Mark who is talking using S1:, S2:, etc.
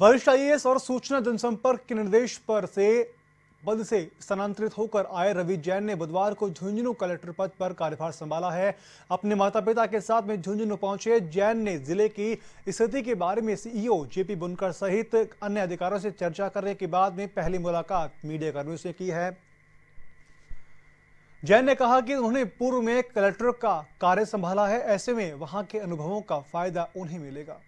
S1: वरिष्ठ आईएएस और सूचना जनसंपर्क के निर्देश पर से पद से स्थानांतरित होकर आए रवि जैन ने बुधवार को झुंझुनू कलेक्टर पद पर कार्यभार संभाला है अपने माता पिता के साथ में झुंझुनू पहुंचे जैन ने जिले की स्थिति के बारे में सीईओ जेपी बुनकर सहित अन्य अधिकारियों से चर्चा करने के बाद में पहली मुलाकात मीडिया कर्मियों से की है जैन ने कहा कि उन्होंने पूर्व में कलेक्टर का कार्य संभाला है ऐसे में वहां के अनुभवों का फायदा उन्हें मिलेगा